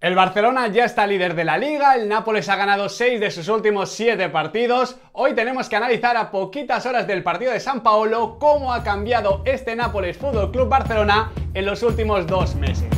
El Barcelona ya está líder de la liga, el Nápoles ha ganado 6 de sus últimos 7 partidos. Hoy tenemos que analizar a poquitas horas del partido de San Paolo cómo ha cambiado este Nápoles Fútbol Club Barcelona en los últimos 2 meses.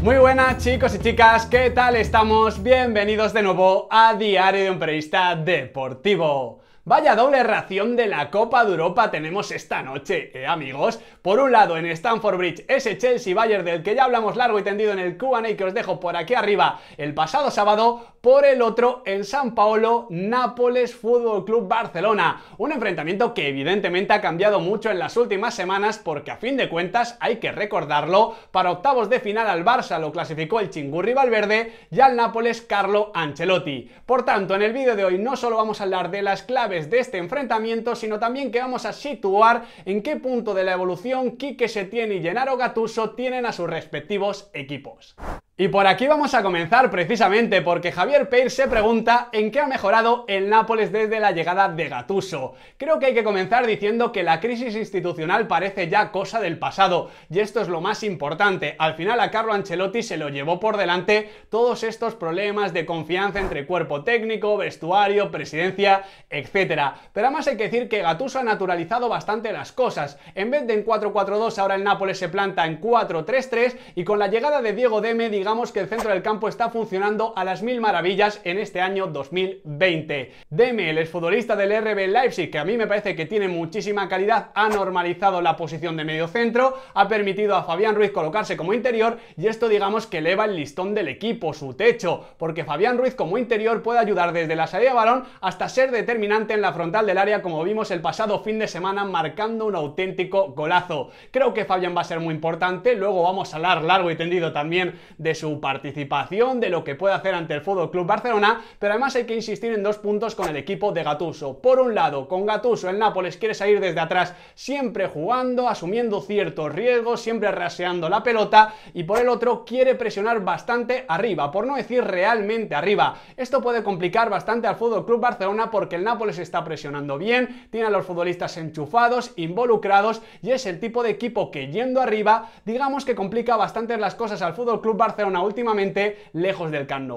Muy buenas chicos y chicas, ¿qué tal estamos? Bienvenidos de nuevo a Diario de un Periodista Deportivo. Vaya doble ración de la Copa de Europa tenemos esta noche, eh, amigos. Por un lado, en Stamford Bridge, ese Chelsea-Bayern del que ya hablamos largo y tendido en el Q&A que os dejo por aquí arriba el pasado sábado. Por el otro, en San Paolo, Nápoles Fútbol Club Barcelona. Un enfrentamiento que evidentemente ha cambiado mucho en las últimas semanas porque a fin de cuentas, hay que recordarlo, para octavos de final al Barça lo clasificó el Chingurri Valverde y al Nápoles Carlo Ancelotti. Por tanto, en el vídeo de hoy no solo vamos a hablar de las claves de este enfrentamiento, sino también que vamos a situar en qué punto de la evolución Quique tiene y Gennaro Gatuso tienen a sus respectivos equipos. Y por aquí vamos a comenzar precisamente porque Javier Peir se pregunta en qué ha mejorado el Nápoles desde la llegada de Gatuso. Creo que hay que comenzar diciendo que la crisis institucional parece ya cosa del pasado y esto es lo más importante. Al final a Carlo Ancelotti se lo llevó por delante todos estos problemas de confianza entre cuerpo técnico, vestuario, presidencia, etc. Pero además hay que decir que Gatuso ha naturalizado bastante las cosas. En vez de en 4-4-2 ahora el Nápoles se planta en 4-3-3 y con la llegada de Diego Deme digamos que el centro del campo está funcionando a las mil maravillas en este año 2020. Deme, el futbolista del RB Leipzig, que a mí me parece que tiene muchísima calidad, ha normalizado la posición de medio centro, ha permitido a Fabián Ruiz colocarse como interior y esto digamos que eleva el listón del equipo, su techo, porque Fabián Ruiz como interior puede ayudar desde la salida de balón hasta ser determinante en la frontal del área como vimos el pasado fin de semana marcando un auténtico golazo. Creo que Fabián va a ser muy importante, luego vamos a hablar largo y tendido también de su participación, de lo que puede hacer ante el Fútbol Club Barcelona, pero además hay que insistir en dos puntos con el equipo de Gatuso. Por un lado, con Gatuso el Nápoles quiere salir desde atrás, siempre jugando, asumiendo ciertos riesgos, siempre raseando la pelota, y por el otro quiere presionar bastante arriba, por no decir realmente arriba. Esto puede complicar bastante al Fútbol Club Barcelona porque el Nápoles está presionando bien, tiene a los futbolistas enchufados, involucrados y es el tipo de equipo que yendo arriba, digamos que complica bastante las cosas al Fútbol Club Barcelona últimamente lejos del Camp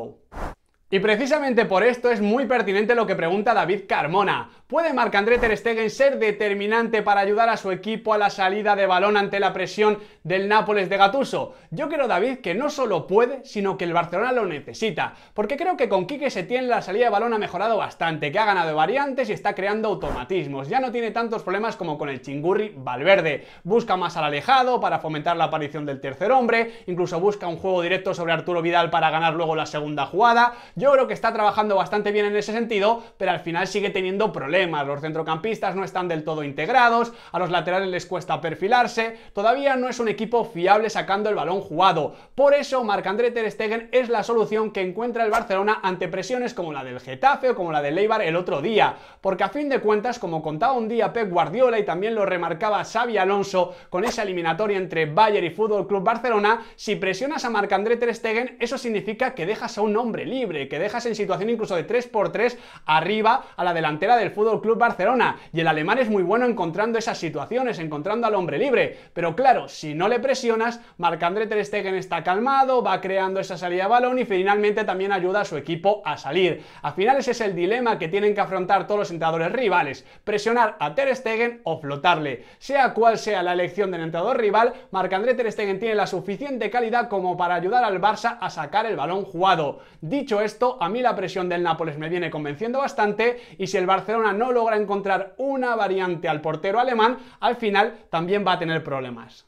Y precisamente por esto es muy pertinente lo que pregunta David Carmona. ¿Puede Marc-André Ter Stegen ser determinante para ayudar a su equipo a la salida de balón ante la presión del Nápoles de Gatuso? Yo creo, David, que no solo puede, sino que el Barcelona lo necesita, porque creo que con Quique tiene la salida de balón ha mejorado bastante, que ha ganado variantes y está creando automatismos. Ya no tiene tantos problemas como con el chingurri Valverde. Busca más al alejado para fomentar la aparición del tercer hombre, incluso busca un juego directo sobre Arturo Vidal para ganar luego la segunda jugada. Yo creo que está trabajando bastante bien en ese sentido, pero al final sigue teniendo problemas los centrocampistas no están del todo integrados, a los laterales les cuesta perfilarse, todavía no es un equipo fiable sacando el balón jugado. Por eso, Marc-André Ter Stegen es la solución que encuentra el Barcelona ante presiones como la del Getafe o como la del Leibar el otro día. Porque a fin de cuentas, como contaba un día Pep Guardiola y también lo remarcaba Xavi Alonso con esa eliminatoria entre Bayern y Fútbol Club Barcelona, si presionas a Marc-André Ter Stegen, eso significa que dejas a un hombre libre, que dejas en situación incluso de 3x3 arriba a la delantera del Fútbol el Club Barcelona. Y el alemán es muy bueno encontrando esas situaciones, encontrando al hombre libre. Pero claro, si no le presionas, Marc-André Ter Stegen está calmado, va creando esa salida de balón y finalmente también ayuda a su equipo a salir. Al final ese es el dilema que tienen que afrontar todos los entrenadores rivales, presionar a Ter Stegen o flotarle. Sea cual sea la elección del entrenador rival, Marc-André Ter Stegen tiene la suficiente calidad como para ayudar al Barça a sacar el balón jugado. Dicho esto, a mí la presión del Nápoles me viene convenciendo bastante y si el Barcelona no logra encontrar una variante al portero alemán, al final también va a tener problemas.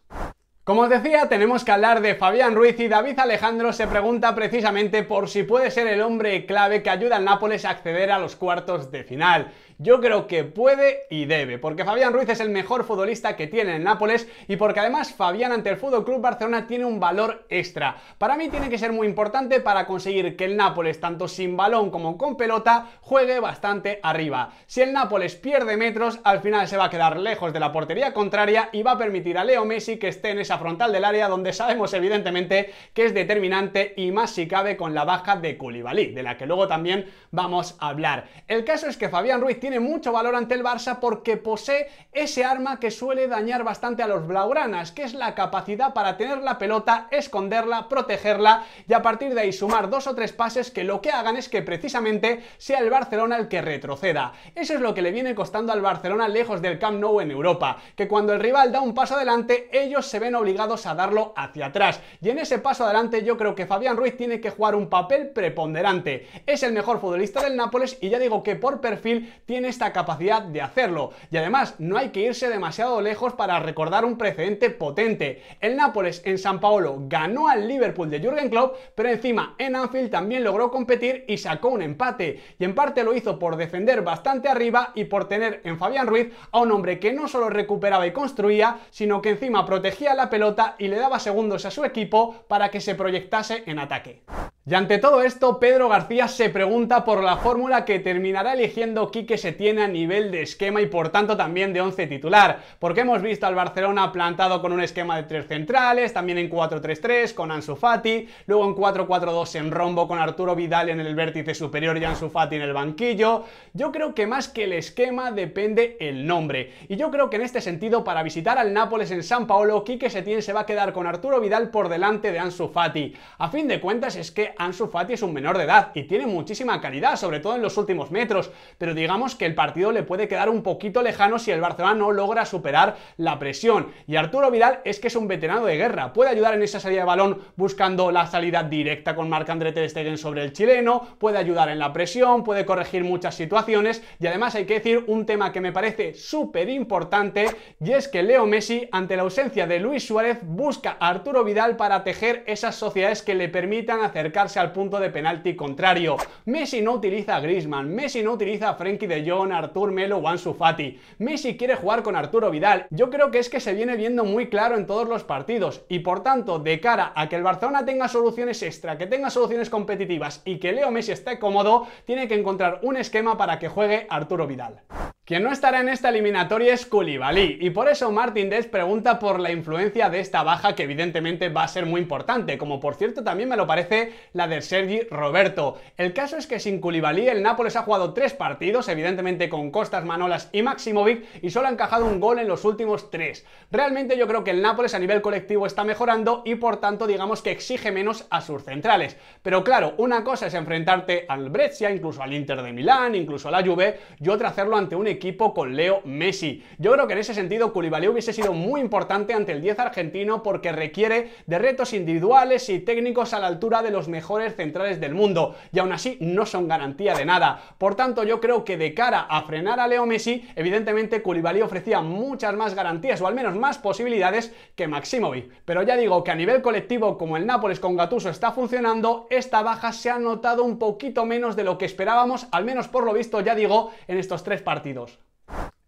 Como os decía, tenemos que hablar de Fabián Ruiz y David Alejandro se pregunta precisamente por si puede ser el hombre clave que ayuda al Nápoles a acceder a los cuartos de final. Yo creo que puede y debe, porque Fabián Ruiz es el mejor futbolista que tiene en Nápoles y porque además Fabián ante el Fútbol Club Barcelona tiene un valor extra. Para mí tiene que ser muy importante para conseguir que el Nápoles, tanto sin balón como con pelota, juegue bastante arriba. Si el Nápoles pierde metros, al final se va a quedar lejos de la portería contraria y va a permitir a Leo Messi que esté en esa frontal del área donde sabemos evidentemente que es determinante y más si cabe con la baja de Koulibaly, de la que luego también vamos a hablar. El caso es que Fabián Ruiz tiene mucho valor ante el Barça porque posee ese arma que suele dañar bastante a los blaugranas, que es la capacidad para tener la pelota, esconderla, protegerla y a partir de ahí sumar dos o tres pases que lo que hagan es que precisamente sea el Barcelona el que retroceda. Eso es lo que le viene costando al Barcelona lejos del Camp Nou en Europa, que cuando el rival da un paso adelante, ellos se ven obligados a darlo hacia atrás. Y en ese paso adelante yo creo que Fabián Ruiz tiene que jugar un papel preponderante. Es el mejor futbolista del Nápoles y ya digo que por perfil tiene esta capacidad de hacerlo. Y además, no hay que irse demasiado lejos para recordar un precedente potente. El Nápoles en San Paolo ganó al Liverpool de Jürgen Klopp, pero encima en Anfield también logró competir y sacó un empate. Y en parte lo hizo por defender bastante arriba y por tener en Fabián Ruiz a un hombre que no solo recuperaba y construía, sino que encima protegía la pelota y le daba segundos a su equipo para que se proyectase en ataque. Y ante todo esto, Pedro García se pregunta por la fórmula que terminará eligiendo Quique Setién a nivel de esquema y por tanto también de 11 titular, porque hemos visto al Barcelona plantado con un esquema de tres centrales, también en 4-3-3 con Ansu Fati, luego en 4-4-2 en rombo con Arturo Vidal en el vértice superior y Ansu Fati en el banquillo. Yo creo que más que el esquema depende el nombre, y yo creo que en este sentido para visitar al Nápoles en San Paolo, Quique Setién se va a quedar con Arturo Vidal por delante de Ansu Fati. A fin de cuentas es que Ansu Fati es un menor de edad y tiene muchísima calidad, sobre todo en los últimos metros, pero digamos que el partido le puede quedar un poquito lejano si el Barcelona no logra superar la presión. Y Arturo Vidal es que es un veterano de guerra, puede ayudar en esa salida de balón buscando la salida directa con Marc-André Ter Stegen sobre el chileno, puede ayudar en la presión, puede corregir muchas situaciones y además hay que decir un tema que me parece súper importante y es que Leo Messi, ante la ausencia de Luis Suárez, busca a Arturo Vidal para tejer esas sociedades que le permitan acercar al punto de penalti contrario. Messi no utiliza a Griezmann, Messi no utiliza a Frenkie de Jong, Artur Melo o Ansu Fati. Messi quiere jugar con Arturo Vidal. Yo creo que es que se viene viendo muy claro en todos los partidos y por tanto, de cara a que el Barcelona tenga soluciones extra, que tenga soluciones competitivas y que Leo Messi esté cómodo, tiene que encontrar un esquema para que juegue Arturo Vidal. Quien no estará en esta eliminatoria es Kulibalí y por eso Martínez pregunta por la influencia de esta baja que evidentemente va a ser muy importante, como por cierto también me lo parece la de Sergi Roberto. El caso es que sin Koulibaly el Nápoles ha jugado tres partidos, evidentemente con Costas, Manolas y Maximovic, y solo ha encajado un gol en los últimos tres. Realmente yo creo que el Nápoles a nivel colectivo está mejorando y por tanto digamos que exige menos a sus centrales. Pero claro, una cosa es enfrentarte al Brescia, incluso al Inter de Milán, incluso a la Juve, y otra hacerlo ante un equipo equipo con Leo Messi. Yo creo que en ese sentido Koulibaly hubiese sido muy importante ante el 10 argentino porque requiere de retos individuales y técnicos a la altura de los mejores centrales del mundo y aún así no son garantía de nada. Por tanto, yo creo que de cara a frenar a Leo Messi, evidentemente Koulibaly ofrecía muchas más garantías o al menos más posibilidades que Maximovic. Pero ya digo que a nivel colectivo, como el Nápoles con Gatuso está funcionando, esta baja se ha notado un poquito menos de lo que esperábamos, al menos por lo visto, ya digo, en estos tres partidos.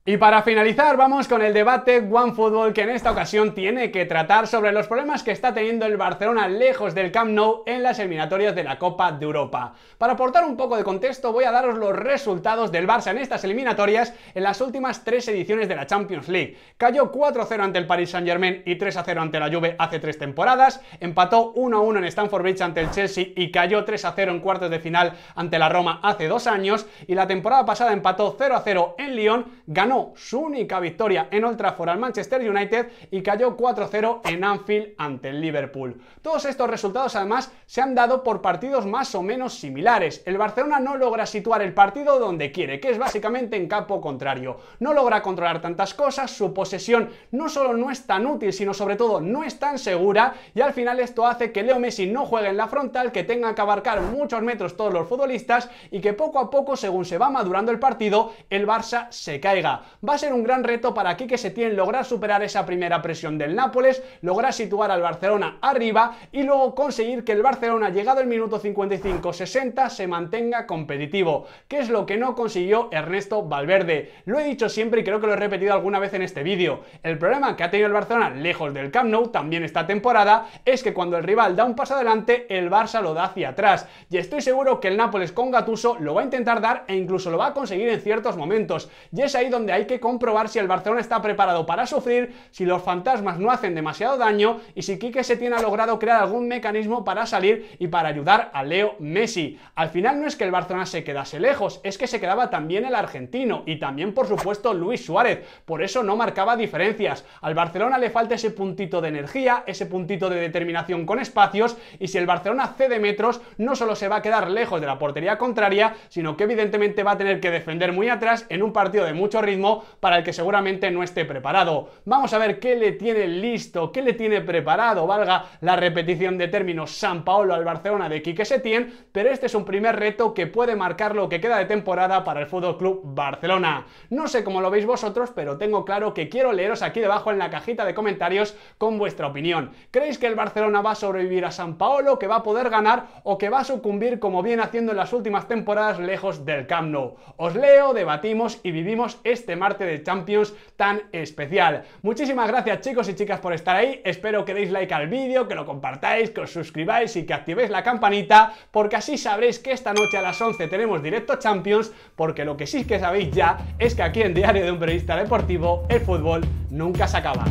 Y para finalizar, vamos con el debate One Football que en esta ocasión tiene que tratar sobre los problemas que está teniendo el Barcelona lejos del Camp Nou en las eliminatorias de la Copa de Europa. Para aportar un poco de contexto, voy a daros los resultados del Barça en estas eliminatorias en las últimas tres ediciones de la Champions League. Cayó 4-0 ante el Paris Saint-Germain y 3-0 ante la Juve hace tres temporadas, empató 1-1 en Stamford Bridge ante el Chelsea y cayó 3-0 en cuartos de final ante la Roma hace dos años, y la temporada pasada empató 0-0 en Lyon, su única victoria en Old Trafford al Manchester United y cayó 4-0 en Anfield ante el Liverpool. Todos estos resultados además se han dado por partidos más o menos similares. El Barcelona no logra situar el partido donde quiere, que es básicamente en campo contrario. No logra controlar tantas cosas, su posesión no solo no es tan útil, sino sobre todo no es tan segura y al final esto hace que Leo Messi no juegue en la frontal, que tenga que abarcar muchos metros todos los futbolistas y que poco a poco, según se va madurando el partido, el Barça se caiga. Va a ser un gran reto para se Setién lograr superar esa primera presión del Nápoles, lograr situar al Barcelona arriba y luego conseguir que el Barcelona, llegado el minuto 55-60, se mantenga competitivo, que es lo que no consiguió Ernesto Valverde. Lo he dicho siempre y creo que lo he repetido alguna vez en este vídeo. El problema que ha tenido el Barcelona lejos del Camp Nou también esta temporada es que cuando el rival da un paso adelante, el Barça lo da hacia atrás. Y estoy seguro que el Nápoles con Gatuso lo va a intentar dar e incluso lo va a conseguir en ciertos momentos. Y es ahí donde hay que comprobar si el Barcelona está preparado para sufrir, si los fantasmas no hacen demasiado daño y si Quique se tiene logrado crear algún mecanismo para salir y para ayudar a Leo Messi. Al final no es que el Barcelona se quedase lejos, es que se quedaba también el argentino y también por supuesto Luis Suárez, por eso no marcaba diferencias. Al Barcelona le falta ese puntito de energía, ese puntito de determinación con espacios y si el Barcelona cede metros no solo se va a quedar lejos de la portería contraria, sino que evidentemente va a tener que defender muy atrás en un partido de mucho ritmo para el que seguramente no esté preparado. Vamos a ver qué le tiene listo, qué le tiene preparado, valga la repetición de términos San Paolo al Barcelona de Quique Setién, pero este es un primer reto que puede marcar lo que queda de temporada para el Fútbol Club Barcelona. No sé cómo lo veis vosotros, pero tengo claro que quiero leeros aquí debajo en la cajita de comentarios con vuestra opinión. ¿Creéis que el Barcelona va a sobrevivir a San Paolo, que va a poder ganar o que va a sucumbir como viene haciendo en las últimas temporadas lejos del Camp Nou? Os leo, debatimos y vivimos este este Marte de Champions tan especial. Muchísimas gracias chicos y chicas por estar ahí, espero que deis like al vídeo, que lo compartáis, que os suscribáis y que activéis la campanita, porque así sabréis que esta noche a las 11 tenemos directo Champions, porque lo que sí que sabéis ya es que aquí en Diario de un Periodista Deportivo, el fútbol nunca se acaba.